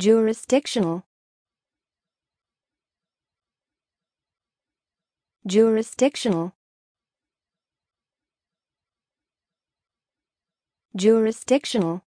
Jurisdictional Jurisdictional Jurisdictional